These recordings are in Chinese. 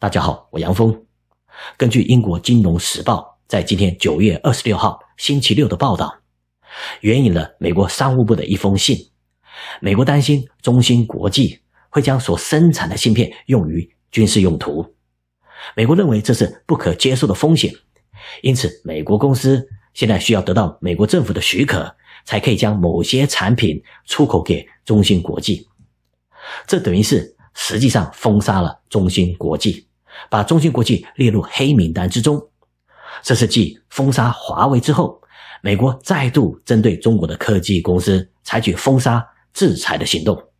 大家好，我杨峰。根据英国《金融时报》在今天九月二十六号星期六的报道，援引了美国商务部的一封信。美国担心中芯国际会将所生产的芯片用于军事用途，美国认为这是不可接受的风险，因此美国公司现在需要得到美国政府的许可，才可以将某些产品出口给中芯国际。这等于是实际上封杀了中芯国际。把中芯国际列入黑名单之中，这是继封杀华为之后，美国再度针对中国的科技公司采取封杀制裁的行动。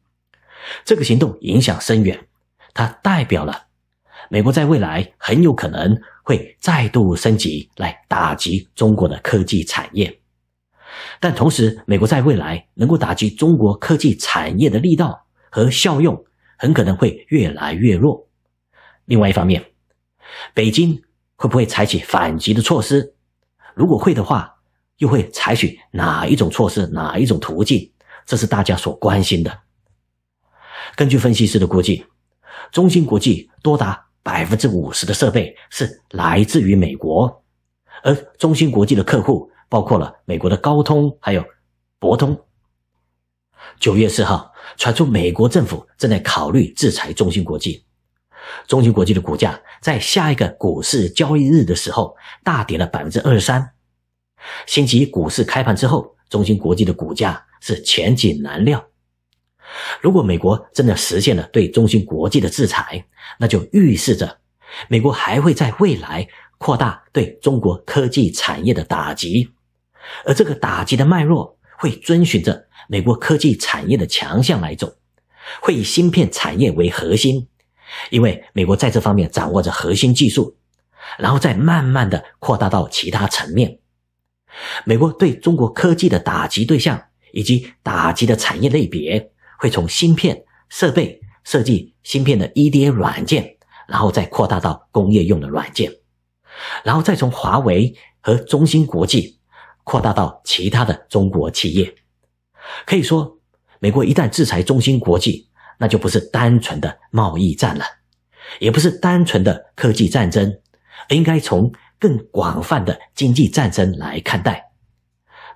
这个行动影响深远，它代表了美国在未来很有可能会再度升级来打击中国的科技产业。但同时，美国在未来能够打击中国科技产业的力道和效用，很可能会越来越弱。另外一方面，北京会不会采取反击的措施？如果会的话，又会采取哪一种措施、哪一种途径？这是大家所关心的。根据分析师的估计，中芯国际多达百分之五十的设备是来自于美国，而中芯国际的客户包括了美国的高通还有博通。九月四号传出，美国政府正在考虑制裁中芯国际。中芯国际的股价在下一个股市交易日的时候大跌了百分之二十三。新即股市开盘之后，中芯国际的股价是前景难料。如果美国真的实现了对中芯国际的制裁，那就预示着美国还会在未来扩大对中国科技产业的打击，而这个打击的脉络会遵循着美国科技产业的强项来走，会以芯片产业为核心。因为美国在这方面掌握着核心技术，然后再慢慢的扩大到其他层面。美国对中国科技的打击对象以及打击的产业类别，会从芯片、设备、设计芯片的 EDA 软件，然后再扩大到工业用的软件，然后再从华为和中芯国际扩大到其他的中国企业。可以说，美国一旦制裁中芯国际。那就不是单纯的贸易战了，也不是单纯的科技战争，应该从更广泛的经济战争来看待。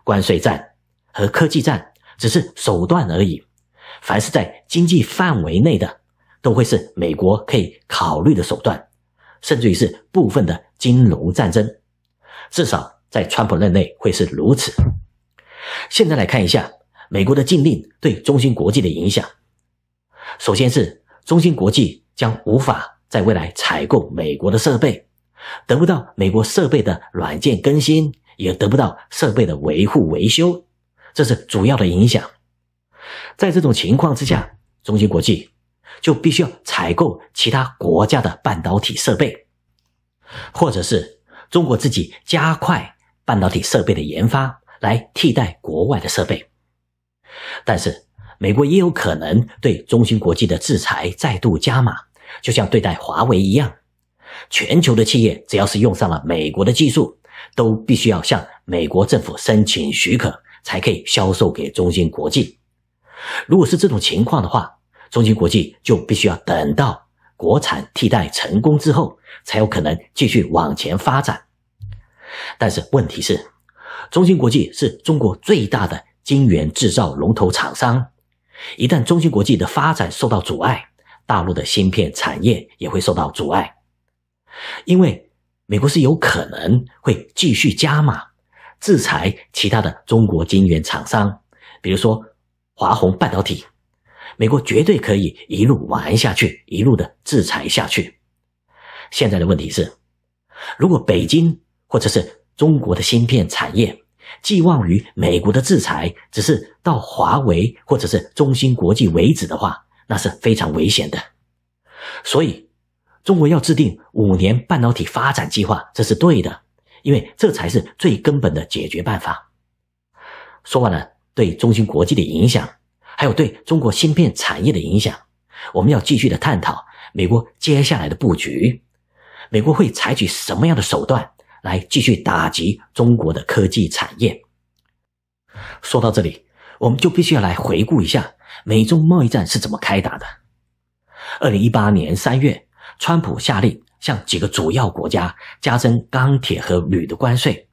关税战和科技战只是手段而已，凡是在经济范围内的，都会是美国可以考虑的手段，甚至于是部分的金融战争。至少在川普任内会是如此。现在来看一下美国的禁令对中芯国际的影响。首先是中芯国际将无法在未来采购美国的设备，得不到美国设备的软件更新，也得不到设备的维护维修，这是主要的影响。在这种情况之下，中芯国际就必须要采购其他国家的半导体设备，或者是中国自己加快半导体设备的研发来替代国外的设备，但是。美国也有可能对中芯国际的制裁再度加码，就像对待华为一样。全球的企业只要是用上了美国的技术，都必须要向美国政府申请许可，才可以销售给中芯国际。如果是这种情况的话，中芯国际就必须要等到国产替代成功之后，才有可能继续往前发展。但是问题是，中芯国际是中国最大的晶圆制造龙头厂商。一旦中芯国际的发展受到阻碍，大陆的芯片产业也会受到阻碍，因为美国是有可能会继续加码制裁其他的中国晶圆厂商，比如说华虹半导体，美国绝对可以一路玩下去，一路的制裁下去。现在的问题是，如果北京或者是中国的芯片产业，寄望于美国的制裁，只是到华为或者是中芯国际为止的话，那是非常危险的。所以，中国要制定五年半导体发展计划，这是对的，因为这才是最根本的解决办法。说完了对中芯国际的影响，还有对中国芯片产业的影响，我们要继续的探讨美国接下来的布局，美国会采取什么样的手段？来继续打击中国的科技产业。说到这里，我们就必须要来回顾一下美中贸易战是怎么开打的。二零一八年三月，川普下令向几个主要国家加征钢铁和铝的关税，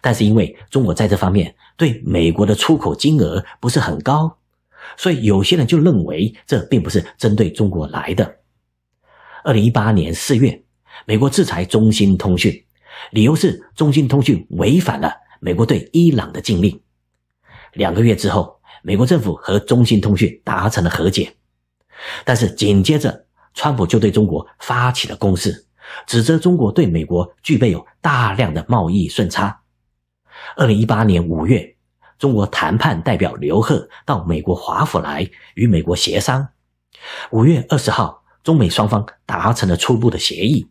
但是因为中国在这方面对美国的出口金额不是很高，所以有些人就认为这并不是针对中国来的。二零一八年四月，美国制裁中兴通讯。理由是，中兴通讯违反了美国对伊朗的禁令。两个月之后，美国政府和中兴通讯达成了和解，但是紧接着，川普就对中国发起了攻势，指责中国对美国具备有大量的贸易顺差。二零一八年五月，中国谈判代表刘鹤到美国华府来与美国协商。五月二十号，中美双方达成了初步的协议，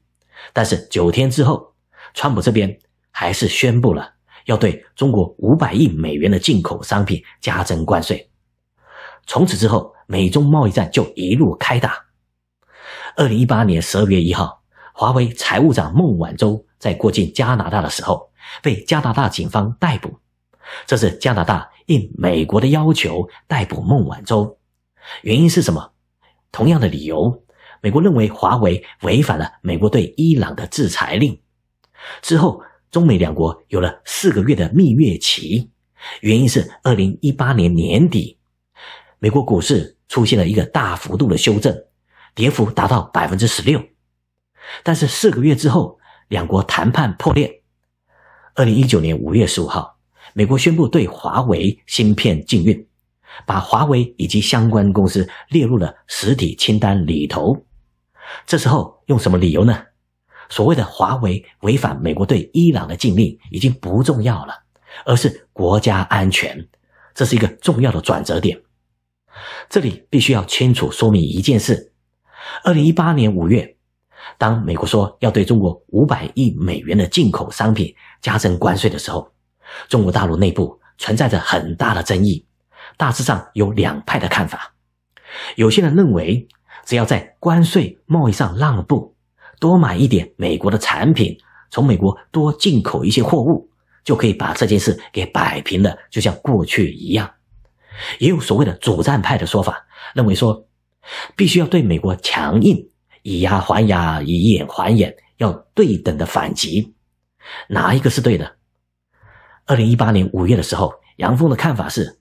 但是九天之后。川普这边还是宣布了要对中国五百亿美元的进口商品加征关税。从此之后，美中贸易战就一路开打。二零一八年十二月一号，华为财务长孟晚舟在过境加拿大的时候被加拿大警方逮捕，这是加拿大应美国的要求逮捕孟晚舟。原因是什么？同样的理由，美国认为华为违反了美国对伊朗的制裁令。之后，中美两国有了四个月的蜜月期，原因是二零一八年年底，美国股市出现了一个大幅度的修正，跌幅达到百分之十六。但是四个月之后，两国谈判破裂。二零一九年五月十五号，美国宣布对华为芯片禁运，把华为以及相关公司列入了实体清单里头。这时候用什么理由呢？所谓的华为违反美国对伊朗的禁令已经不重要了，而是国家安全，这是一个重要的转折点。这里必须要清楚说明一件事：，二零一八年五月，当美国说要对中国五百亿美元的进口商品加征关税的时候，中国大陆内部存在着很大的争议，大致上有两派的看法。有些人认为，只要在关税贸易上让步。多买一点美国的产品，从美国多进口一些货物，就可以把这件事给摆平了，就像过去一样。也有所谓的主战派的说法，认为说必须要对美国强硬，以牙还牙，以眼还眼，要对等的反击。哪一个是对的？二零一八年五月的时候，杨峰的看法是：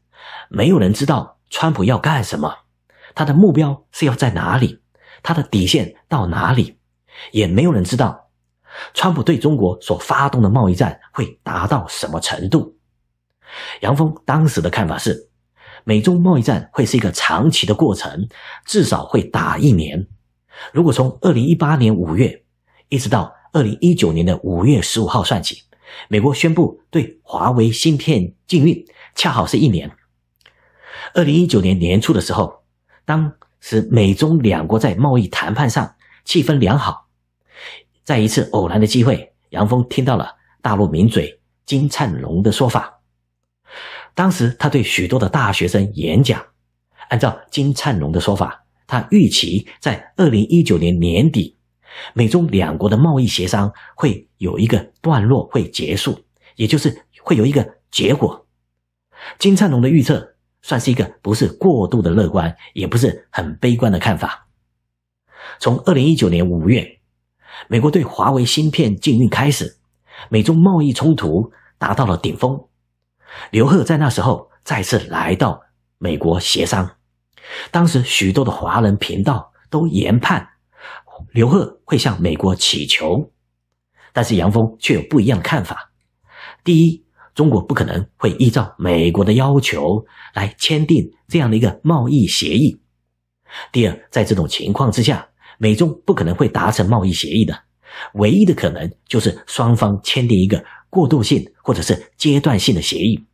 没有人知道川普要干什么，他的目标是要在哪里，他的底线到哪里。也没有人知道，川普对中国所发动的贸易战会达到什么程度。杨峰当时的看法是，美中贸易战会是一个长期的过程，至少会打一年。如果从2018年5月一直到2019年的5月15号算起，美国宣布对华为芯片禁运，恰好是一年。2019年年初的时候，当时美中两国在贸易谈判上气氛良好。在一次偶然的机会，杨峰听到了大陆名嘴金灿荣的说法。当时他对许多的大学生演讲，按照金灿荣的说法，他预期在二零一九年年底，美中两国的贸易协商会有一个段落会结束，也就是会有一个结果。金灿荣的预测算是一个不是过度的乐观，也不是很悲观的看法。从二零一九年五月。美国对华为芯片禁运开始，美中贸易冲突达到了顶峰。刘鹤在那时候再次来到美国协商，当时许多的华人频道都研判刘鹤会向美国乞求，但是杨峰却有不一样的看法。第一，中国不可能会依照美国的要求来签订这样的一个贸易协议；第二，在这种情况之下。美中不可能会达成贸易协议的，唯一的可能就是双方签订一个过渡性或者是阶段性的协议。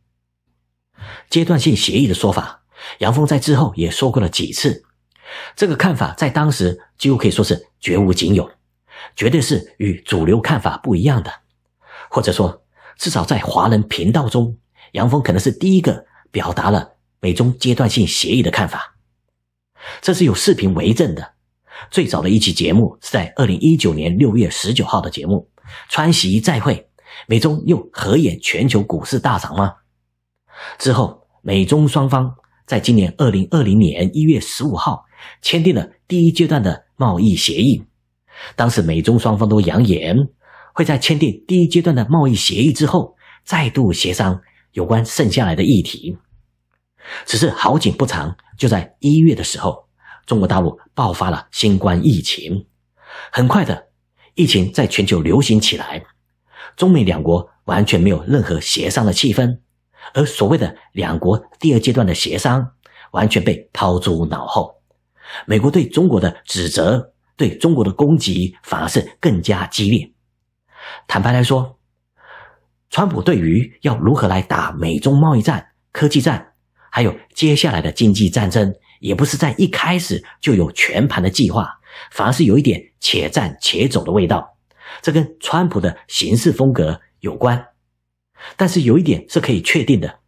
阶段性协议的说法，杨峰在之后也说过了几次。这个看法在当时几乎可以说是绝无仅有，绝对是与主流看法不一样的，或者说至少在华人频道中，杨峰可能是第一个表达了美中阶段性协议的看法。这是有视频为证的。最早的一期节目是在二零一九年六月十九号的节目，《川崎再会》，美中又合演全球股市大涨吗？之后，美中双方在今年二零二零年一月十五号签订了第一阶段的贸易协议，当时美中双方都扬言会在签订第一阶段的贸易协议之后，再度协商有关剩下来的议题。只是好景不长，就在一月的时候。中国大陆爆发了新冠疫情，很快的疫情在全球流行起来。中美两国完全没有任何协商的气氛，而所谓的两国第二阶段的协商完全被抛诸脑后。美国对中国的指责、对中国的攻击反而是更加激烈。坦白来说，川普对于要如何来打美中贸易战、科技战，还有接下来的经济战争。也不是在一开始就有全盘的计划，反而是有一点且战且走的味道。这跟川普的行事风格有关。但是有一点是可以确定的：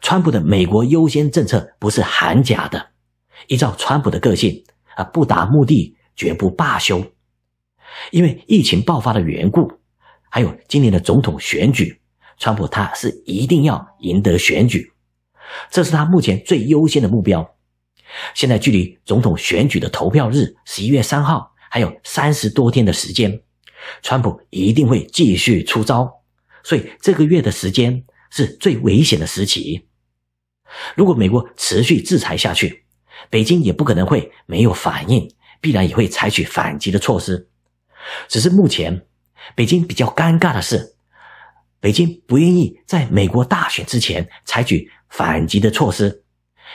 川普的美国优先政策不是喊假的。依照川普的个性啊，不达目的绝不罢休。因为疫情爆发的缘故，还有今年的总统选举，川普他是一定要赢得选举，这是他目前最优先的目标。现在距离总统选举的投票日十一月三号还有三十多天的时间，川普一定会继续出招，所以这个月的时间是最危险的时期。如果美国持续制裁下去，北京也不可能会没有反应，必然也会采取反击的措施。只是目前，北京比较尴尬的是，北京不愿意在美国大选之前采取反击的措施。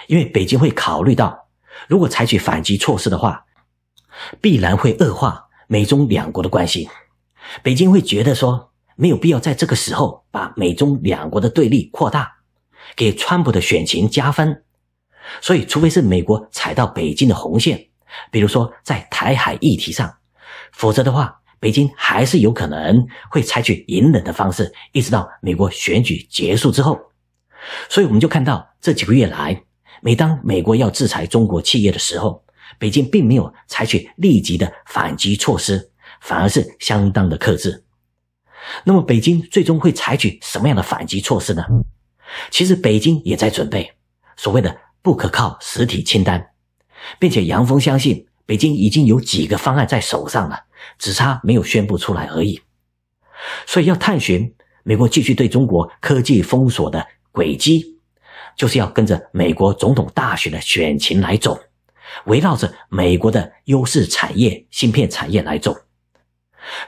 因为北京会考虑到，如果采取反击措施的话，必然会恶化美中两国的关系。北京会觉得说没有必要在这个时候把美中两国的对立扩大，给川普的选情加分。所以，除非是美国踩到北京的红线，比如说在台海议题上，否则的话，北京还是有可能会采取隐忍的方式，一直到美国选举结束之后。所以，我们就看到这几个月来。每当美国要制裁中国企业的时候，北京并没有采取立即的反击措施，反而是相当的克制。那么，北京最终会采取什么样的反击措施呢？其实，北京也在准备所谓的不可靠实体清单，并且杨峰相信，北京已经有几个方案在手上了，只差没有宣布出来而已。所以，要探寻美国继续对中国科技封锁的轨迹。就是要跟着美国总统大选的选情来走，围绕着美国的优势产业——芯片产业来走。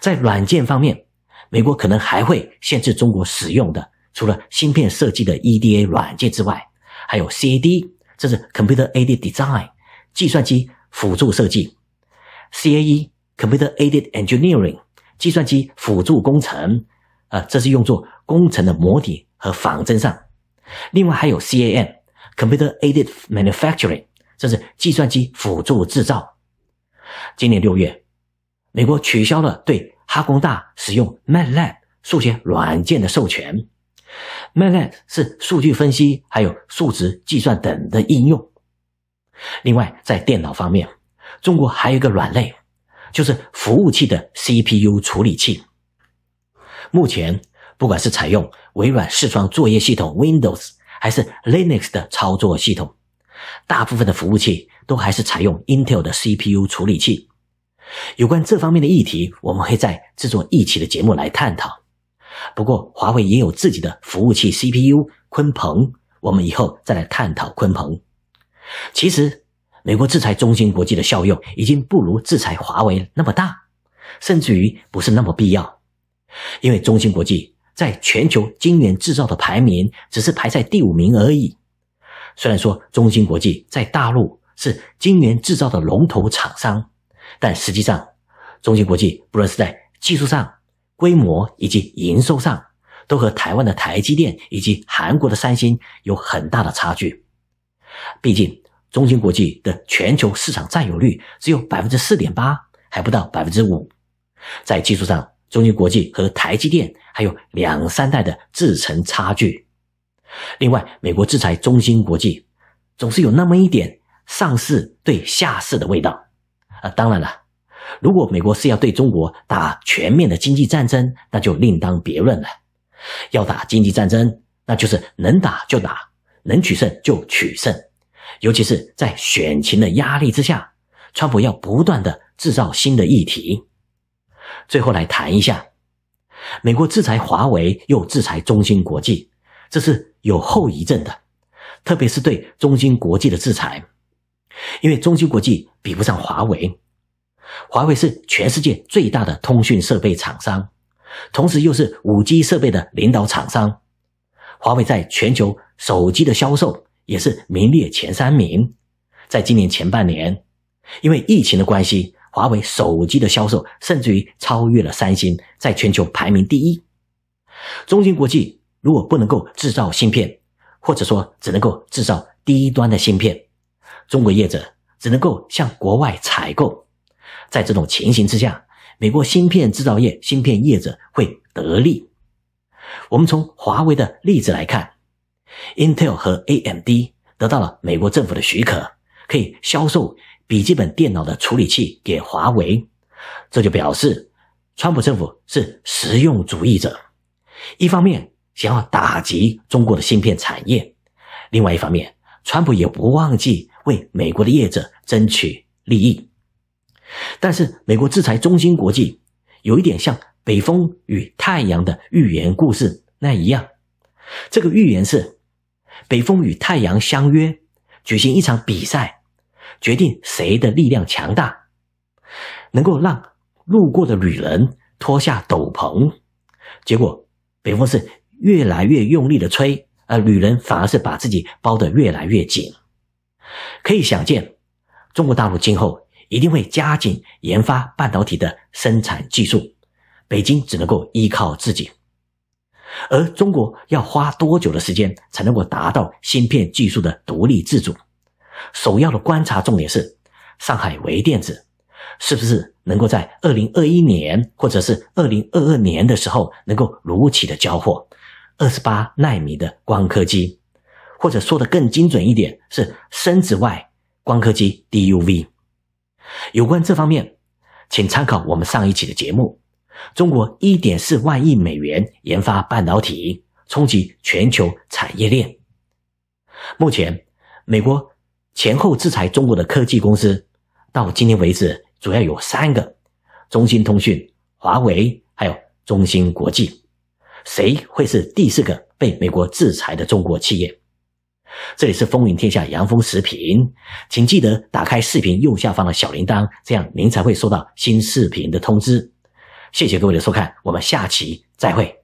在软件方面，美国可能还会限制中国使用的，除了芯片设计的 EDA 软件之外，还有 CAD，这是 Computer Aided Design，计算机辅助设计；CAE，Computer Aided Engineering，计算机辅助工程，啊，这是用作工程的模拟和仿真上。另外还有 CAM，Computer Aided Manufacturing，这是计算机辅助制造。今年六月，美国取消了对哈工大使用 m a t l a b 数学软件的授权。m a t l a b 是数据分析还有数值计算等的应用。另外，在电脑方面，中国还有一个软肋，就是服务器的 CPU 处理器。目前，不管是采用微软视窗作业系统 Windows，还是 Linux 的操作系统，大部分的服务器都还是采用 Intel 的 CPU 处理器。有关这方面的议题，我们会在制作一期的节目来探讨。不过，华为也有自己的服务器 CPU 鲲鹏，我们以后再来探讨鲲鹏。其实，美国制裁中芯国际的效用已经不如制裁华为那么大，甚至于不是那么必要，因为中芯国际。在全球晶圆制造的排名，只是排在第五名而已。虽然说中芯国际在大陆是晶圆制造的龙头厂商，但实际上，中芯国际不论是在技术上、规模以及营收上，都和台湾的台积电以及韩国的三星有很大的差距。毕竟，中芯国际的全球市场占有率只有百分之四点八，还不到百分之五。在技术上，中芯国际和台积电还有两三代的制程差距。另外，美国制裁中芯国际，总是有那么一点上市对下市的味道。啊，当然了，如果美国是要对中国打全面的经济战争，那就另当别论了。要打经济战争，那就是能打就打，能取胜就取胜。尤其是在选情的压力之下，川普要不断的制造新的议题。最后来谈一下，美国制裁华为又制裁中芯国际，这是有后遗症的，特别是对中芯国际的制裁，因为中芯国际比不上华为，华为是全世界最大的通讯设备厂商，同时又是五 G 设备的领导厂商，华为在全球手机的销售也是名列前三名，在今年前半年，因为疫情的关系。华为手机的销售甚至于超越了三星，在全球排名第一。中芯国际如果不能够制造芯片，或者说只能够制造低端的芯片，中国业者只能够向国外采购。在这种情形之下，美国芯片制造业、芯片业者会得利。我们从华为的例子来看，Intel 和 AMD 得到了美国政府的许可，可以销售。笔记本电脑的处理器给华为，这就表示，川普政府是实用主义者，一方面想要打击中国的芯片产业，另外一方面，川普也不忘记为美国的业者争取利益。但是，美国制裁中芯国际，有一点像北风与太阳的寓言故事那一样。这个寓言是，北风与太阳相约，举行一场比赛。决定谁的力量强大，能够让路过的女人脱下斗篷。结果北风是越来越用力的吹，而女人反而是把自己包得越来越紧。可以想见，中国大陆今后一定会加紧研发半导体的生产技术。北京只能够依靠自己，而中国要花多久的时间才能够达到芯片技术的独立自主？首要的观察重点是，上海微电子是不是能够在二零二一年或者是二零二二年的时候，能够如期的交货二十八纳米的光刻机，或者说的更精准一点是深紫外光刻机 DUV。有关这方面，请参考我们上一期的节目：中国一点四万亿美元研发半导体，冲击全球产业链。目前，美国。前后制裁中国的科技公司，到今天为止主要有三个：中兴通讯、华为，还有中芯国际。谁会是第四个被美国制裁的中国企业？这里是风云天下杨峰视频，请记得打开视频右下方的小铃铛，这样您才会收到新视频的通知。谢谢各位的收看，我们下期再会。